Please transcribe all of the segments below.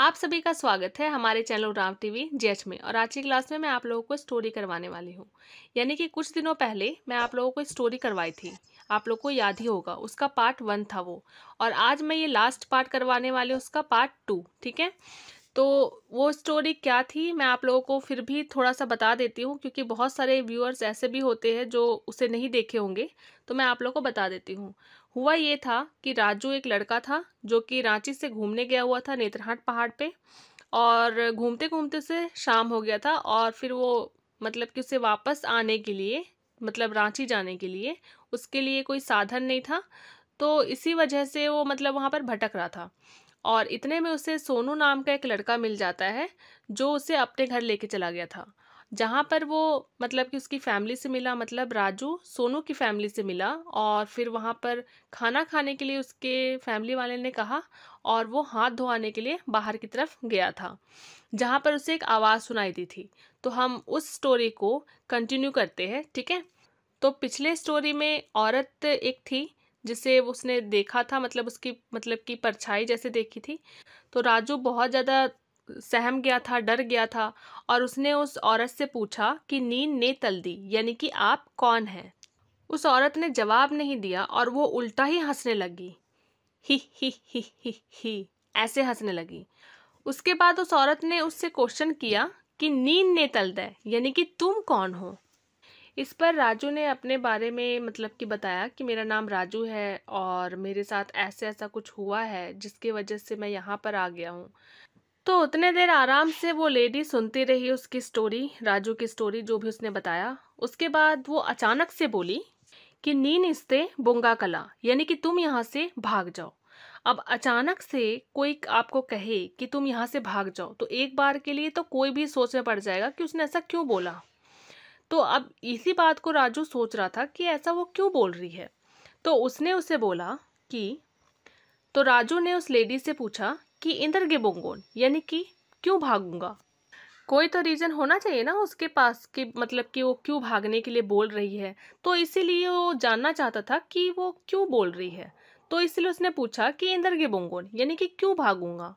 आप सभी का स्वागत है हमारे चैनल राम टीवी जेच में और आज की क्लास में मैं आप लोगों को स्टोरी करवाने वाली हूँ यानी कि कुछ दिनों पहले मैं आप लोगों को स्टोरी करवाई थी आप लोगों को याद ही होगा उसका पार्ट वन था वो और आज मैं ये लास्ट पार्ट करवाने वाली हूँ उसका पार्ट टू ठीक है तो वो स्टोरी क्या थी मैं आप लोगों को फिर भी थोड़ा सा बता देती हूँ क्योंकि बहुत सारे व्यूअर्स ऐसे भी होते हैं जो उसे नहीं देखे होंगे तो मैं आप लोगों को बता देती हूँ हुआ ये था कि राजू एक लड़का था जो कि रांची से घूमने गया हुआ था नेत्रहाट पहाड़ पे और घूमते घूमते उसे शाम हो गया था और फिर वो मतलब कि उसे वापस आने के लिए मतलब रांची जाने के लिए उसके लिए कोई साधन नहीं था तो इसी वजह से वो मतलब वहाँ पर भटक रहा था और इतने में उसे सोनू नाम का एक लड़का मिल जाता है जो उसे अपने घर लेके चला गया था जहाँ पर वो मतलब कि उसकी फैमिली से मिला मतलब राजू सोनू की फैमिली से मिला और फिर वहाँ पर खाना खाने के लिए उसके फैमिली वाले ने कहा और वो हाथ धोआने के लिए बाहर की तरफ गया था जहाँ पर उसे एक आवाज़ सुनाई दी थी तो हम उस स्टोरी को कंटिन्यू करते हैं ठीक है तो पिछले स्टोरी में औरत एक थी जिसे उसने देखा था मतलब उसकी मतलब की परछाई जैसे देखी थी तो राजू बहुत ज़्यादा सहम गया था डर गया था और उसने उस औरत से पूछा कि नींद ने तल दी यानी कि आप कौन हैं उस औरत ने जवाब नहीं दिया और वो उल्टा ही हंसने लगी ही ही ही ही ही ऐसे हंसने लगी उसके बाद उस औरत ने उससे क्वेश्चन किया कि नींद ने तल दे यानी कि तुम कौन हो इस पर राजू ने अपने बारे में मतलब कि बताया कि मेरा नाम राजू है और मेरे साथ ऐसे ऐसा कुछ हुआ है जिसकी वजह से मैं यहाँ पर आ गया हूँ तो उतने देर आराम से वो लेडी सुनती रही उसकी स्टोरी राजू की स्टोरी जो भी उसने बताया उसके बाद वो अचानक से बोली कि नीन इस्ते बोंगा कला यानी कि तुम यहाँ से भाग जाओ अब अचानक से कोई आपको कहे कि तुम यहाँ से भाग जाओ तो एक बार के लिए तो कोई भी सोच में पड़ जाएगा कि उसने ऐसा क्यों बोला तो अब इसी बात को राजू सोच रहा था कि ऐसा वो क्यों बोल रही है तो उसने उसे बोला कि तो राजू ने उस लेडी से पूछा कि इंदर गे बोंगोन यानी कि क्यों भागूंगा कोई तो रीज़न होना चाहिए ना उसके पास कि मतलब कि वो क्यों भागने के लिए बोल रही है तो इसीलिए वो जानना चाहता था कि वो क्यों बोल रही है तो इसलिए उसने पूछा कि इंदर गे बोंगोन यानी कि क्यों भागूंगा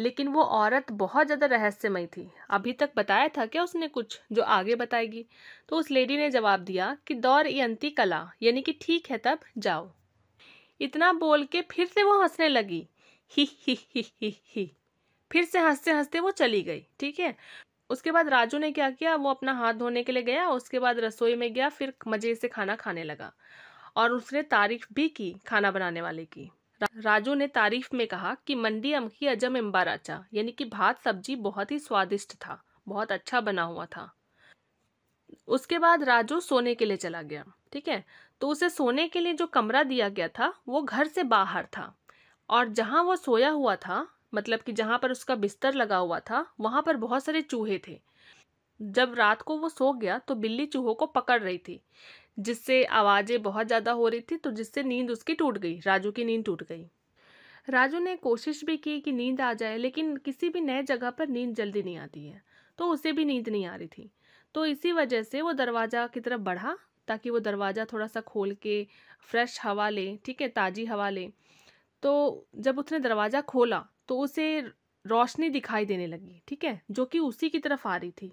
लेकिन वो औरत बहुत ज़्यादा रहस्यमय थी अभी तक बताया था क्या उसने कुछ जो आगे बताएगी तो उस लेडी ने जवाब दिया कि दौर यंती कला यानी कि ठीक है तब जाओ इतना बोल के फिर से वो हंसने लगी ही ही ही ही ही फिर से हंसते हंसते वो चली गई ठीक है उसके बाद राजू ने क्या किया वो अपना हाथ धोने के लिए गया उसके बाद रसोई में गया फिर मज़े से खाना खाने लगा और उसने तारीफ भी की खाना बनाने वाले की राजू ने तारीफ में कहा कि मंडी अम की अजम इम्बाराचा यानी कि भात सब्जी बहुत ही स्वादिष्ट था बहुत अच्छा बना हुआ था उसके बाद राजू सोने के लिए चला गया ठीक है तो उसे सोने के लिए जो कमरा दिया गया था वो घर से बाहर था और जहाँ वो सोया हुआ था मतलब कि जहाँ पर उसका बिस्तर लगा हुआ था वहाँ पर बहुत सारे चूहे थे जब रात को वो सो गया तो बिल्ली चूहों को पकड़ रही थी जिससे आवाज़ें बहुत ज़्यादा हो रही थी तो जिससे नींद उसकी टूट गई राजू की नींद टूट गई राजू ने कोशिश भी की कि नींद आ जाए लेकिन किसी भी नए जगह पर नींद जल्दी नहीं आती है तो उसे भी नींद नहीं आ रही थी तो इसी वजह से वो दरवाज़ा की तरफ बढ़ा ताकि वो दरवाज़ा थोड़ा सा खोल के फ्रेश हवा ले ठीक है ताज़ी हवा ले तो जब उसने दरवाज़ा खोला तो उसे रोशनी दिखाई देने लगी ठीक है जो कि उसी की तरफ आ रही थी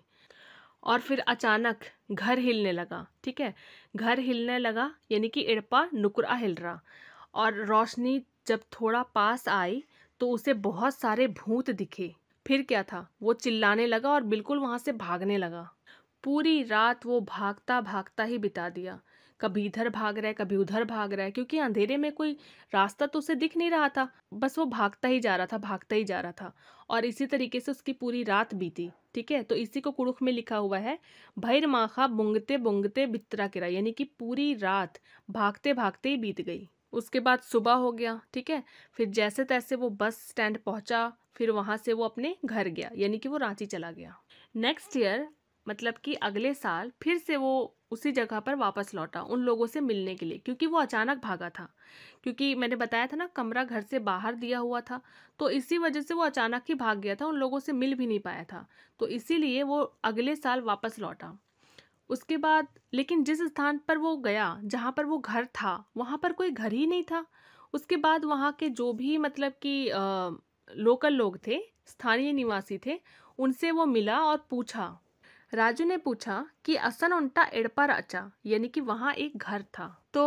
और फिर अचानक घर हिलने लगा ठीक है घर हिलने लगा यानी कि इड़पा नुकरा हिल रहा और रोशनी जब थोड़ा पास आई तो उसे बहुत सारे भूत दिखे फिर क्या था वो चिल्लाने लगा और बिल्कुल वहाँ से भागने लगा पूरी रात वो भागता भागता ही बिता दिया कभी इधर भाग रहा है कभी उधर भाग रहा है क्योंकि अंधेरे में कोई रास्ता तो उसे दिख नहीं रहा था बस वो भागता ही जा रहा था भागता ही जा रहा था और इसी तरीके से उसकी पूरी रात बीती ठीक है तो इसी को कुड़ुख में लिखा हुआ है भैर माखा बुंगते बुंगते बितरा किरा यानी कि पूरी रात भागते भागते ही बीत गई उसके बाद सुबह हो गया ठीक है फिर जैसे तैसे वो बस स्टैंड पहुंचा फिर वहाँ से वो अपने घर गया यानी कि वो रांची चला गया नेक्स्ट ईयर मतलब कि अगले साल फिर से वो उसी जगह पर वापस लौटा उन लोगों से मिलने के लिए क्योंकि वो अचानक भागा था क्योंकि मैंने बताया था ना कमरा घर से बाहर दिया हुआ था तो इसी वजह से वो अचानक ही भाग गया था उन लोगों से मिल भी नहीं पाया था तो इसीलिए वो अगले साल वापस लौटा उसके बाद लेकिन जिस स्थान पर वो गया जहाँ पर वो घर था वहाँ पर कोई घर ही नहीं था उसके बाद वहाँ के जो भी मतलब कि लोकल लोग थे स्थानीय निवासी थे उनसे वो मिला और पूछा राजू ने पूछा कि असन उनटा एडपा राचा यानी कि वहाँ एक घर था तो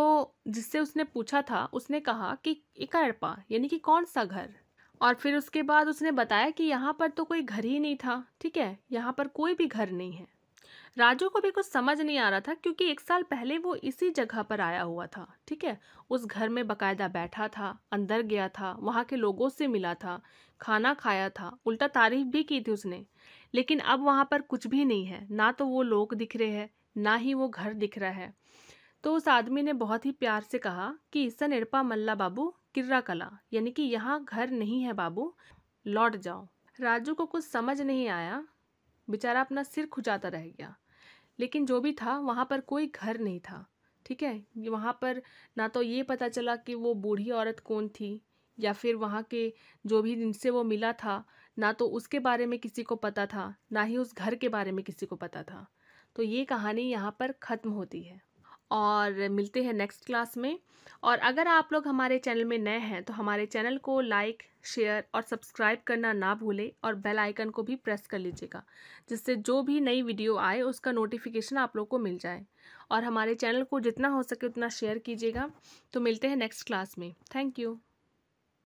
जिससे उसने पूछा था उसने कहा कि इका एड़पा यानी कि कौन सा घर और फिर उसके बाद उसने बताया कि यहाँ पर तो कोई घर ही नहीं था ठीक है यहाँ पर कोई भी घर नहीं है राजू को भी कुछ समझ नहीं आ रहा था क्योंकि एक साल पहले वो इसी जगह पर आया हुआ था ठीक है उस घर में बकायदा बैठा था अंदर गया था वहाँ के लोगों से मिला था खाना खाया था उल्टा तारीफ भी की थी उसने लेकिन अब वहाँ पर कुछ भी नहीं है ना तो वो लोग दिख रहे हैं ना ही वो घर दिख रहा है तो उस आदमी ने बहुत ही प्यार से कहा कि सन इरपा मल्ला बाबू किर्रा कला यानी कि यहाँ घर नहीं है बाबू लौट जाओ राजू को कुछ समझ नहीं आया बेचारा अपना सिर खुजाता रह गया लेकिन जो भी था वहाँ पर कोई घर नहीं था ठीक है वहाँ पर ना तो ये पता चला कि वो बूढ़ी औरत कौन थी या फिर वहाँ के जो भी जिनसे वो मिला था ना तो उसके बारे में किसी को पता था ना ही उस घर के बारे में किसी को पता था तो ये कहानी यहाँ पर ख़त्म होती है और मिलते हैं नेक्स्ट क्लास में और अगर आप लोग हमारे चैनल में नए हैं तो हमारे चैनल को लाइक शेयर और सब्सक्राइब करना ना भूलें और बेल आइकन को भी प्रेस कर लीजिएगा जिससे जो भी नई वीडियो आए उसका नोटिफिकेशन आप लोग को मिल जाए और हमारे चैनल को जितना हो सके उतना शेयर कीजिएगा तो मिलते हैं नेक्स्ट क्लास में थैंक यू